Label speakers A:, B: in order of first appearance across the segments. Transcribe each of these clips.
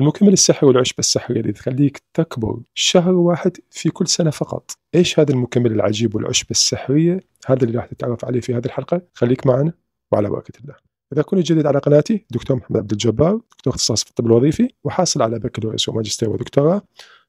A: المكمل السحري والعشبة السحرية اللي تخليك تكبر شهر واحد في كل سنة فقط إيش هذا المكمل العجيب والعشبة السحرية هذا اللي راح تتعرف عليه في هذه الحلقة خليك معنا وعلى بركة الله إذا كنت جديد على قناتي دكتور محمد عبد الجبار دكتور اختصاص في الطب الوظيفي وحاصل على بكالوريوس وماجستير ودكتوراه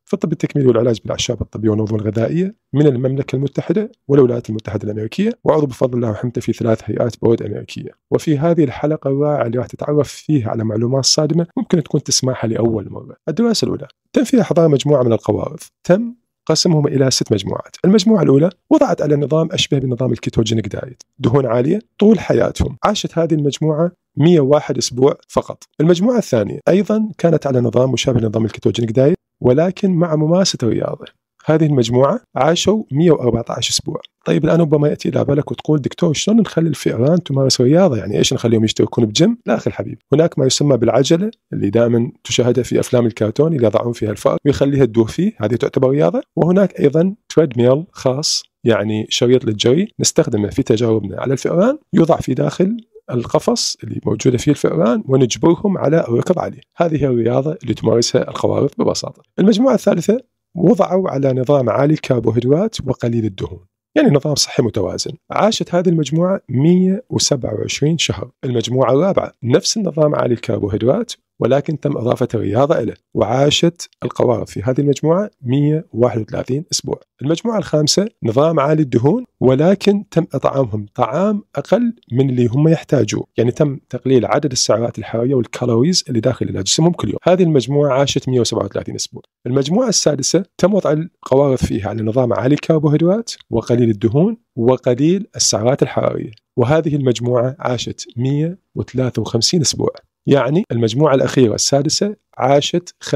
A: في الطب التكميلي والعلاج بالاعشاب الطبيه والنظم الغذائيه من المملكه المتحده والولايات المتحده الامريكيه وعضو بفضل الله وحمته في ثلاث هيئات بود امريكيه وفي هذه الحلقه الرائعه اللي راح تتعرف فيها على معلومات صادمه ممكن تكون تسمعها لاول مره الدراسه الاولى تم فيها احضار مجموعه من القوارض تم قسمهم الى ست مجموعات، المجموعه الاولى وضعت على نظام اشبه بنظام الكيتوجينيك دايت، دهون عاليه طول حياتهم، عاشت هذه المجموعه 101 اسبوع فقط. المجموعه الثانيه ايضا كانت على نظام مشابه لنظام الكيتوجينيك دايت ولكن مع ممارسة الرياضة هذه المجموعة عاشوا 114 أسبوع طيب الآن ربما يأتي إلى بالك وتقول دكتور شلون نخلي الفئران تمارس رياضة يعني إيش نخليهم يشتركون بجيم لا أخي الحبيب هناك ما يسمى بالعجلة اللي دائما تشاهدها في أفلام الكرتون اللي يضعون فيها الفأر ويخليها تدور فيه هذه تعتبر رياضة وهناك أيضا تريد ميل خاص يعني شريط للجري نستخدمه في تجاربنا على الفئران يوضع في داخل القفص اللي موجوده فيه الفئران ونجبرهم على الركض عليه، هذه هي الرياضه اللي تمارسها الخوارق ببساطه. المجموعه الثالثه وضعوا على نظام عالي الكربوهيدرات وقليل الدهون. يعني نظام صحي متوازن عاشت هذه المجموعة 127 شهر المجموعة الرابعة نفس النظام عالي الكربوهيدرات ولكن تم إضافة الرياضة إليه وعاشت القوارض في هذه المجموعة 131 أسبوع المجموعة الخامسة نظام عالي الدهون ولكن تم إطعامهم طعام أقل من اللي هم يحتاجوه يعني تم تقليل عدد السعرات الحرارية والكالوريز اللي داخل جسمهم كل يوم هذه المجموعة عاشت 137 أسبوع المجموعة السادسة تم وضع القوارض فيها على نظام عالي الكربوهيدرات وقليل الدهون وقليل السعرات الحرارية وهذه المجموعة عاشت 153 أسبوع يعني المجموعة الأخيرة السادسة عاشت 50%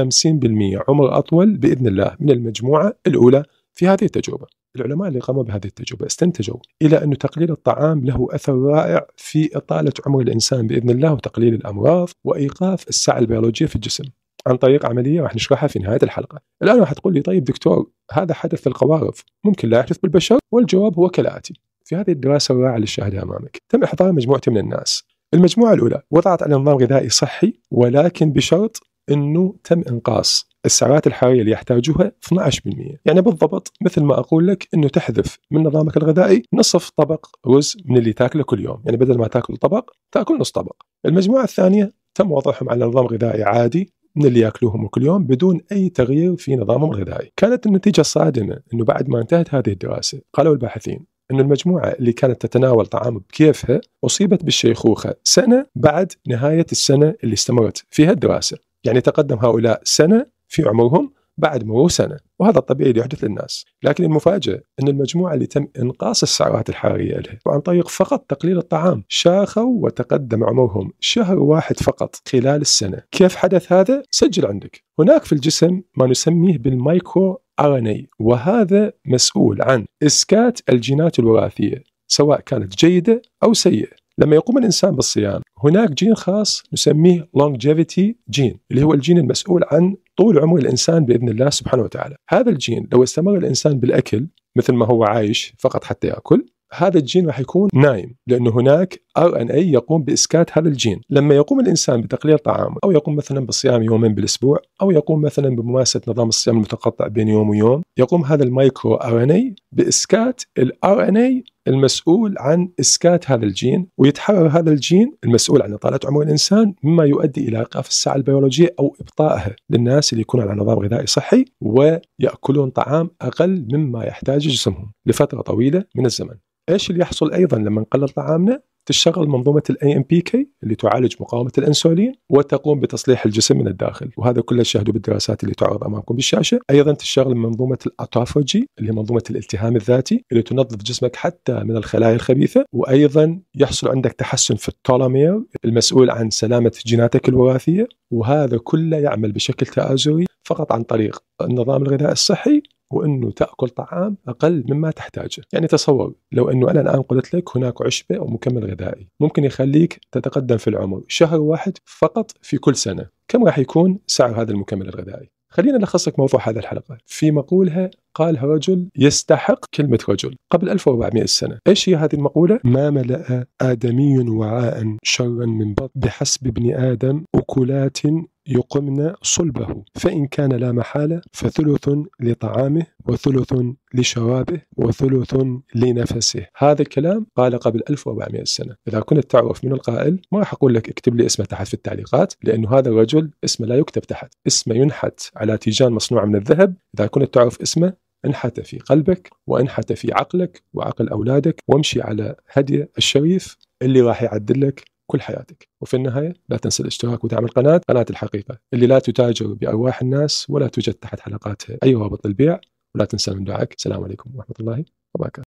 A: عمر أطول بإذن الله من المجموعة الأولى في هذه التجربة العلماء اللي قاموا بهذه التجربة استنتجوا إلى أن تقليل الطعام له أثر رائع في إطالة عمر الإنسان بإذن الله وتقليل الأمراض وإيقاف الساعة البيولوجية في الجسم عن طريق عملية راح نشرحها في نهاية الحلقة الآن راح تقول لي طيب دكتور هذا حدث في القوارض ممكن لا يحدث بالبشر والجواب هو كالآتي في هذه الدراسة الرائعة اللي شاهدها أمامك تم إحضار مجموعة من الناس المجموعة الأولى وضعت على نظام غذائي صحي ولكن بشرط أنه تم إنقاص السعرات الحراريه اللي يحتاجوها 12% يعني بالضبط مثل ما اقول لك انه تحذف من نظامك الغذائي نصف طبق رز من اللي تاكله كل يوم يعني بدل ما تاكل طبق تاكل نص طبق المجموعه الثانيه تم وضعهم على نظام غذائي عادي من اللي ياكلوهم كل يوم بدون اي تغيير في نظامهم الغذائي كانت النتيجه الصادمه انه بعد ما انتهت هذه الدراسه قالوا الباحثين أن المجموعة اللي كانت تتناول طعام بكيفها أصيبت بالشيخوخة سنة بعد نهاية السنة اللي استمرت فيها الدراسة يعني تقدم هؤلاء سنة في عمرهم بعد مرور سنة وهذا الطبيعي اللي يحدث للناس لكن المفاجأة أن المجموعة اللي تم إنقاص السعرات الحرارية لها عن طريق فقط تقليل الطعام شاخوا وتقدم عمرهم شهر واحد فقط خلال السنة كيف حدث هذا؟ سجل عندك هناك في الجسم ما نسميه بالمايكرو RNA وهذا مسؤول عن إسكات الجينات الوراثية سواء كانت جيدة أو سيئة لما يقوم الانسان بالصيام هناك جين خاص نسميه longevity جين اللي هو الجين المسؤول عن طول عمر الانسان باذن الله سبحانه وتعالى هذا الجين لو استمر الانسان بالاكل مثل ما هو عايش فقط حتى ياكل هذا الجين راح يكون نايم لانه هناك أو أن أي يقوم بإسكات هذا الجين لما يقوم الإنسان بتقليل طعامه أو يقوم مثلا بصيام يومين بالأسبوع أو يقوم مثلا بممارسة نظام الصيام المتقطع بين يوم ويوم يقوم هذا المايكرو ار ان اي بإسكات الار ان اي المسؤول عن اسكات هذا الجين ويتحرر هذا الجين المسؤول عن اطاله عمر الانسان مما يؤدي الى ايقاف الساعه البيولوجيه او ابطائها للناس اللي يكونون على نظام غذائي صحي وياكلون طعام اقل مما يحتاج جسمهم لفتره طويله من الزمن. ايش اللي يحصل ايضا لما نقلل طعامنا؟ تشتغل منظومه الاي ام بي كي اللي تعالج مقاومه الانسولين وتقوم بتصليح الجسم من الداخل وهذا كله تشاهدوه بالدراسات اللي تعرض امامكم بالشاشه ايضا تشتغل منظومه الاتوفوجي اللي هي منظومه الالتهام الذاتي اللي تنظف جسمك حتى من الخلايا الخبيثه وايضا يحصل عندك تحسن في التولومير المسؤول عن سلامه جيناتك الوراثيه وهذا كله يعمل بشكل تآزري فقط عن طريق النظام الغذائي الصحي وانه تاكل طعام اقل مما تحتاجه، يعني تصور لو انه انا الان قلت لك هناك عشبه او مكمل غذائي ممكن يخليك تتقدم في العمر شهر واحد فقط في كل سنه، كم راح يكون سعر هذا المكمل الغذائي؟ خلينا نلخص لك موضوع هذه الحلقه، في مقولها قالها رجل يستحق كلمة رجل قبل 1400 سنة إيش هي هذه المقولة؟ ما ملأ آدمي وعاء شرا من بطن بحسب ابن آدم أكلات يقمن صلبه فإن كان لا محالة فثلث لطعامه وثلث لشرابه وثلث لنفسه هذا الكلام قال قبل 1400 سنة إذا كنت تعرف من القائل ما راح أقول لك اكتب لي اسمه تحت في التعليقات لأنه هذا الرجل اسمه لا يكتب تحت اسمه ينحت على تيجان مصنوعة من الذهب إذا كنت تعرف اسمه انحت في قلبك وانحت في عقلك وعقل اولادك وامشي على هدي الشريف اللي راح يعدل لك كل حياتك وفي النهاية لا تنسى الاشتراك ودعم القناة قناة الحقيقة اللي لا تتاجر بأرواح الناس ولا توجد تحت حلقاتها أي رابط للبيع ولا تنسى من دعائك السلام عليكم ورحمة الله وبركاته